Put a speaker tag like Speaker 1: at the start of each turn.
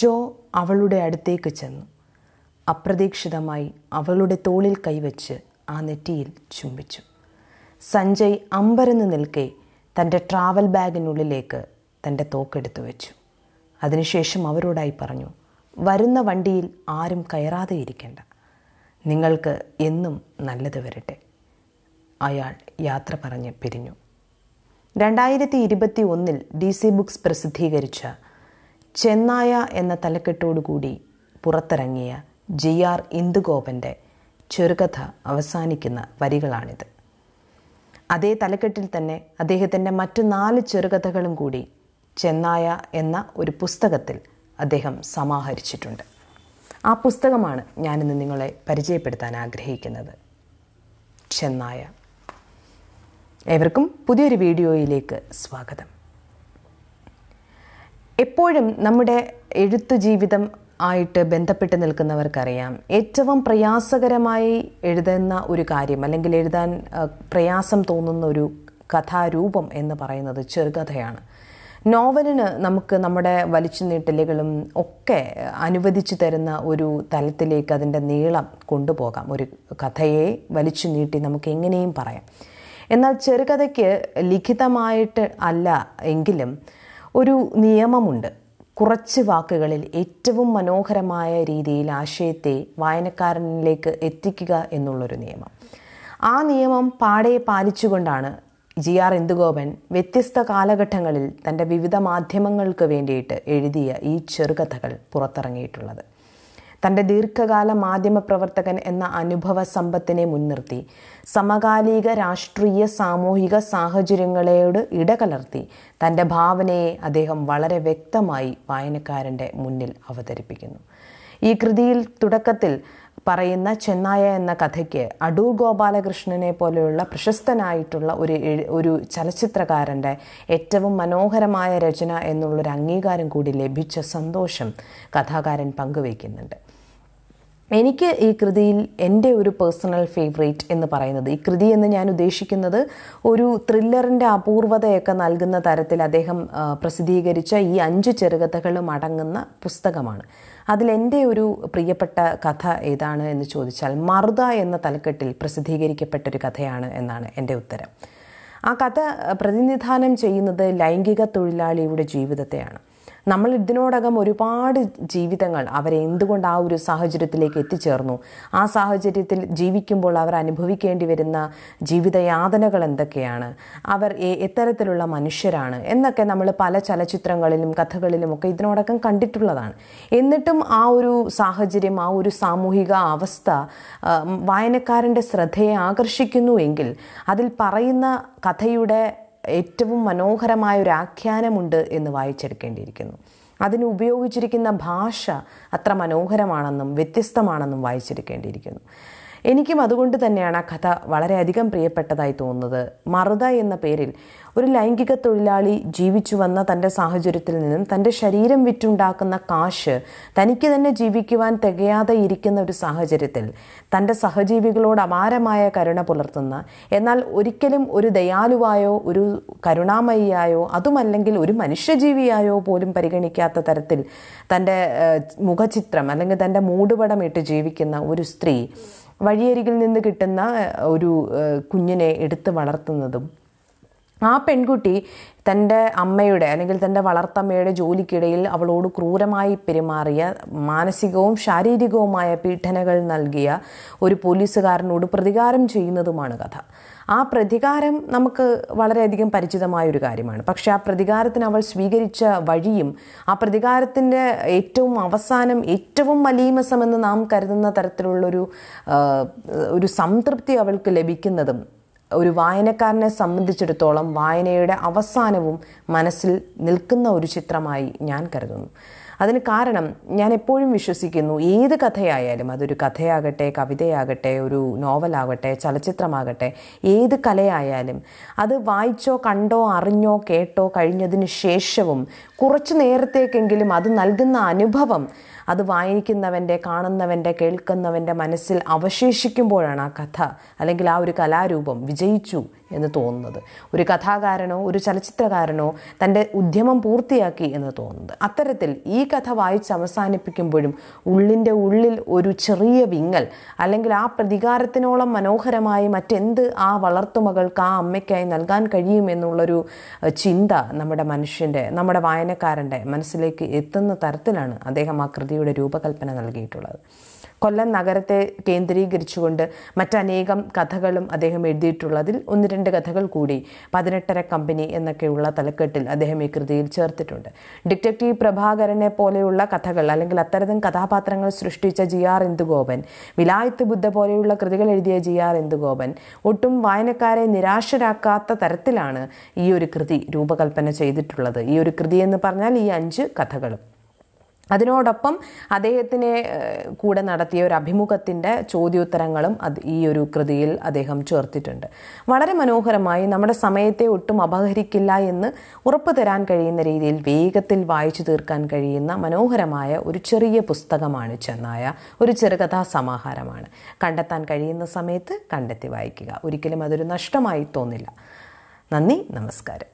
Speaker 1: ജോ അവളുടെ അടുത്തേക്ക് ചെന്നു അപ്രതീക്ഷിതമായി അവളുടെ തോളിൽ കൈവച്ച് ആ നെറ്റിയിൽ ചുംബിച്ചു സഞ്ജയ് അമ്പരന്ന് നിൽക്കെ തൻ്റെ ട്രാവൽ ബാഗിനുള്ളിലേക്ക് തൻ്റെ തോക്കെടുത്തു വെച്ചു അതിനുശേഷം അവരോടായി പറഞ്ഞു വരുന്ന വണ്ടിയിൽ ആരും കയറാതെ ഇരിക്കേണ്ട നിങ്ങൾക്ക് എന്നും നല്ലത് വരട്ടെ അയാൾ യാത്ര പറഞ്ഞ് പിരിഞ്ഞു രണ്ടായിരത്തി ഇരുപത്തി ഒന്നിൽ ഡി സി ബുക്സ് പ്രസിദ്ധീകരിച്ച ചെന്നായ എന്ന തലക്കെട്ടോടുകൂടി പുറത്തിറങ്ങിയ ജി ആർ ഇന്ദുഗോപൻ്റെ ചെറുകഥ അവസാനിക്കുന്ന വരികളാണിത് അതേ തലക്കെട്ടിൽ തന്നെ അദ്ദേഹത്തിൻ്റെ മറ്റു നാല് ചെറുകഥകളും കൂടി ചെന്നായ എന്ന ഒരു പുസ്തകത്തിൽ അദ്ദേഹം സമാഹരിച്ചിട്ടുണ്ട് ആ പുസ്തകമാണ് ഞാനിന്ന് നിങ്ങളെ പരിചയപ്പെടുത്താൻ ആഗ്രഹിക്കുന്നത് ചെന്നായ ഏവർക്കും പുതിയൊരു വീഡിയോയിലേക്ക് സ്വാഗതം എപ്പോഴും നമ്മുടെ എഴുത്തു ജീവിതം ആയിട്ട് ബന്ധപ്പെട്ട് നിൽക്കുന്നവർക്കറിയാം ഏറ്റവും പ്രയാസകരമായി എഴുതുന്ന ഒരു കാര്യം അല്ലെങ്കിൽ എഴുതാൻ പ്രയാസം തോന്നുന്ന ഒരു കഥാരൂപം എന്ന് പറയുന്നത് ചെറുകഥയാണ് നോവലിന് നമുക്ക് നമ്മുടെ വലിച്ചു നീട്ടലുകളും ഒക്കെ അനുവദിച്ചു തരുന്ന ഒരു തലത്തിലേക്ക് അതിൻ്റെ നീളം കൊണ്ടുപോകാം ഒരു കഥയെ വലിച്ചു നീട്ടി നമുക്ക് എങ്ങനെയും പറയാം എന്നാൽ ചെറുകഥയ്ക്ക് ലിഖിതമായിട്ട് അല്ല എങ്കിലും ഒരു നിയമമുണ്ട് കുറച്ച് വാക്കുകളിൽ ഏറ്റവും മനോഹരമായ രീതിയിൽ ആശയത്തെ വായനക്കാരനിലേക്ക് എത്തിക്കുക എന്നുള്ളൊരു നിയമം ആ നിയമം പാടെ പാലിച്ചുകൊണ്ടാണ് ജി ആർ ഇന്ദുഗോപൻ വ്യത്യസ്ത കാലഘട്ടങ്ങളിൽ തൻ്റെ വിവിധ മാധ്യമങ്ങൾക്ക് വേണ്ടിയിട്ട് എഴുതിയ ഈ ചെറുകഥകൾ പുറത്തിറങ്ങിയിട്ടുള്ളത് തൻ്റെ ദീർഘകാല പ്രവർത്തകൻ എന്ന അനുഭവ സമ്പത്തിനെ മുൻനിർത്തി സമകാലിക രാഷ്ട്രീയ സാമൂഹിക സാഹചര്യങ്ങളോട് ഇടകലർത്തി തൻ്റെ ഭാവനയെ അദ്ദേഹം വളരെ വ്യക്തമായി വായനക്കാരൻ്റെ മുന്നിൽ അവതരിപ്പിക്കുന്നു ഈ കൃതിയിൽ തുടക്കത്തിൽ പറയുന്ന ചെന്നായ എന്ന കഥയ്ക്ക് അടൂർ ഗോപാലകൃഷ്ണനെ പോലെയുള്ള പ്രശസ്തനായിട്ടുള്ള ഒരു ഒരു ചലച്ചിത്രകാരൻ്റെ ഏറ്റവും മനോഹരമായ രചന എന്നുള്ളൊരു അംഗീകാരം കൂടി ലഭിച്ച സന്തോഷം കഥാകാരൻ പങ്കുവയ്ക്കുന്നുണ്ട് എനിക്ക് ഈ കൃതിയിൽ എൻ്റെ ഒരു പേഴ്സണൽ ഫേവറേറ്റ് എന്ന് പറയുന്നത് ഈ കൃതി എന്ന് ഞാൻ ഉദ്ദേശിക്കുന്നത് ഒരു ത്രില്ലറിൻ്റെ അപൂർവതയൊക്കെ നൽകുന്ന തരത്തിൽ അദ്ദേഹം പ്രസിദ്ധീകരിച്ച ഈ അഞ്ച് ചെറുകഥകളും അടങ്ങുന്ന പുസ്തകമാണ് അതിലെൻ്റെ ഒരു പ്രിയപ്പെട്ട കഥ ഏതാണ് എന്ന് ചോദിച്ചാൽ മറുത എന്ന തലക്കെട്ടിൽ പ്രസിദ്ധീകരിക്കപ്പെട്ടൊരു കഥയാണ് എന്നാണ് എൻ്റെ ഉത്തരം ആ കഥ പ്രതിനിധാനം ചെയ്യുന്നത് ലൈംഗിക തൊഴിലാളിയുടെ ജീവിതത്തെയാണ് നമ്മൾ ഇതിനോടകം ഒരുപാട് ജീവിതങ്ങൾ അവരെ എന്തുകൊണ്ട് ആ ഒരു സാഹചര്യത്തിലേക്ക് എത്തിച്ചേർന്നു ആ സാഹചര്യത്തിൽ ജീവിക്കുമ്പോൾ അവർ അനുഭവിക്കേണ്ടി വരുന്ന ജീവിതയാതനകൾ എന്തൊക്കെയാണ് അവർ എത്തരത്തിലുള്ള മനുഷ്യരാണ് എന്നൊക്കെ നമ്മൾ പല ചലച്ചിത്രങ്ങളിലും കഥകളിലും ഒക്കെ ഇതിനോടകം കണ്ടിട്ടുള്ളതാണ് എന്നിട്ടും ആ ഒരു സാഹചര്യം ആ ഒരു സാമൂഹിക അവസ്ഥ വായനക്കാരൻ്റെ ശ്രദ്ധയെ ആകർഷിക്കുന്നു എങ്കിൽ അതിൽ പറയുന്ന കഥയുടെ ഏറ്റവും മനോഹരമായ ഒരു ആഖ്യാനമുണ്ട് എന്ന് വായിച്ചെടുക്കേണ്ടിയിരിക്കുന്നു അതിന് ഉപയോഗിച്ചിരിക്കുന്ന ഭാഷ അത്ര മനോഹരമാണെന്നും വ്യത്യസ്തമാണെന്നും വായിച്ചെടുക്കേണ്ടിയിരിക്കുന്നു എനിക്കും അതുകൊണ്ട് തന്നെയാണ് ആ കഥ വളരെയധികം പ്രിയപ്പെട്ടതായി തോന്നുന്നത് മറുത എന്ന പേരിൽ ഒരു ലൈംഗിക തൊഴിലാളി ജീവിച്ചു വന്ന തൻ്റെ സാഹചര്യത്തിൽ നിന്നും തൻ്റെ ശരീരം വിറ്റുണ്ടാക്കുന്ന കാശ് തനിക്ക് തന്നെ ജീവിക്കുവാൻ തികയാതെ ഇരിക്കുന്ന ഒരു സാഹചര്യത്തിൽ തൻ്റെ സഹജീവികളോട് അപാരമായ കരുണ പുലർത്തുന്ന എന്നാൽ ഒരിക്കലും ഒരു ദയാലുവായോ ഒരു കരുണാമയിയായോ അതുമല്ലെങ്കിൽ ഒരു മനുഷ്യജീവിയായോ പോലും പരിഗണിക്കാത്ത തരത്തിൽ തൻ്റെ മുഖചിത്രം അല്ലെങ്കിൽ തൻ്റെ മൂടുപടമിട്ട് ജീവിക്കുന്ന ഒരു സ്ത്രീ വഴിയരികിൽ നിന്ന് കിട്ടുന്ന ഒരു കുഞ്ഞിനെ എടുത്ത് വളർത്തുന്നതും ആ പെൺകുട്ടി തൻ്റെ അമ്മയുടെ അല്ലെങ്കിൽ തൻ്റെ വളർത്തമ്മയുടെ ജോലിക്കിടയിൽ അവളോട് ക്രൂരമായി പെരുമാറിയ മാനസികവും ശാരീരികവുമായ പീഡനകൾ നൽകിയ ഒരു പോലീസുകാരനോട് പ്രതികാരം ചെയ്യുന്നതുമാണ് കഥ ആ പ്രതികാരം നമുക്ക് വളരെയധികം പരിചിതമായൊരു കാര്യമാണ് പക്ഷെ ആ പ്രതികാരത്തിന് അവൾ സ്വീകരിച്ച വഴിയും ആ പ്രതികാരത്തിൻ്റെ ഏറ്റവും അവസാനം ഏറ്റവും മലീമസമെന്ന് നാം കരുതുന്ന തരത്തിലുള്ളൊരു ഒരു സംതൃപ്തി അവൾക്ക് ലഭിക്കുന്നതും ഒരു വായനക്കാരനെ സംബന്ധിച്ചിടത്തോളം വായനയുടെ അവസാനവും മനസ്സിൽ നിൽക്കുന്ന ഒരു ചിത്രമായി ഞാൻ കരുതുന്നു അതിന് കാരണം ഞാൻ എപ്പോഴും വിശ്വസിക്കുന്നു ഏത് കഥയായാലും അതൊരു കഥയാകട്ടെ കവിതയാകട്ടെ ഒരു നോവലാകട്ടെ ചലച്ചിത്രമാകട്ടെ ഏത് കലയായാലും അത് വായിച്ചോ കണ്ടോ അറിഞ്ഞോ കേട്ടോ കഴിഞ്ഞതിന് ശേഷവും കുറച്ച് നേരത്തേക്കെങ്കിലും അത് നൽകുന്ന അനുഭവം അത് വായിക്കുന്നവൻ്റെ കാണുന്നവൻ്റെ കേൾക്കുന്നവൻ്റെ മനസ്സിൽ അവശേഷിക്കുമ്പോഴാണ് ആ കഥ അല്ലെങ്കിൽ ആ ഒരു കലാരൂപം വിജയിച്ചു എന്ന് തോന്നുന്നത് ഒരു കഥാകാരനോ ഒരു ചലച്ചിത്രകാരനോ തൻ്റെ ഉദ്യമം പൂർത്തിയാക്കി എന്ന് തോന്നുന്നത് അത്തരത്തിൽ ഈ കഥ വായിച്ച് അവസാനിപ്പിക്കുമ്പോഴും ഉള്ളിൻ്റെ ഉള്ളിൽ ഒരു ചെറിയ വിങ്ങൽ അല്ലെങ്കിൽ ആ പ്രതികാരത്തിനോളം മനോഹരമായി മറ്റെന്ത് ആ വളർത്തുമകൾക്ക് ആ അമ്മയ്ക്കായി നൽകാൻ എന്നുള്ളൊരു ചിന്ത നമ്മുടെ മനുഷ്യൻ്റെ നമ്മുടെ വായനക്കാരൻ്റെ മനസ്സിലേക്ക് എത്തുന്ന തരത്തിലാണ് അദ്ദേഹം ആ കൃതിയുടെ രൂപകൽപ്പന നൽകിയിട്ടുള്ളത് കൊല്ലം നഗരത്തെ കേന്ദ്രീകരിച്ചുകൊണ്ട് മറ്റനേകം കഥകളും അദ്ദേഹം എഴുതിയിട്ടുള്ളതിൽ ഒന്ന് രണ്ട് രണ്ട് കഥകൾ കൂടി പതിനെട്ടര കമ്പനി എന്നൊക്കെയുള്ള തലക്കെട്ടിൽ അദ്ദേഹം ഈ കൃതിയിൽ ചേർത്തിട്ടുണ്ട് ഡിറ്റക്റ്റീവ് പ്രഭാകരനെ പോലെയുള്ള കഥകൾ അല്ലെങ്കിൽ അത്തരം കഥാപാത്രങ്ങൾ സൃഷ്ടിച്ച ജി ആർ ഇന്ദുഗോപൻ വിലായത്ത് ബുദ്ധ പോലെയുള്ള കൃതികൾ എഴുതിയ ജി ആർ ഇന്ദുഗോപൻ ഒട്ടും വായനക്കാരെ നിരാശരാക്കാത്ത തരത്തിലാണ് ഈ ഒരു കൃതി രൂപകൽപ്പന ചെയ്തിട്ടുള്ളത് ഈ ഒരു കൃതി എന്ന് പറഞ്ഞാൽ ഈ അഞ്ച് കഥകളും അതിനോടൊപ്പം അദ്ദേഹത്തിനെ കൂടെ നടത്തിയ ഒരു അഭിമുഖത്തിൻ്റെ ചോദ്യോത്തരങ്ങളും അത് ഈ ഒരു കൃതിയിൽ അദ്ദേഹം ചേർത്തിട്ടുണ്ട് വളരെ മനോഹരമായി നമ്മുടെ സമയത്തെ ഒട്ടും അപഹരിക്കില്ല എന്ന് ഉറപ്പു തരാൻ കഴിയുന്ന രീതിയിൽ വേഗത്തിൽ വായിച്ചു തീർക്കാൻ കഴിയുന്ന മനോഹരമായ ഒരു ചെറിയ പുസ്തകമാണ് ചെന്നായ ഒരു ചെറുകഥാ സമാഹാരമാണ് കണ്ടെത്താൻ കഴിയുന്ന സമയത്ത് കണ്ടെത്തി വായിക്കുക ഒരിക്കലും അതൊരു നഷ്ടമായി തോന്നില്ല നന്ദി നമസ്കാരം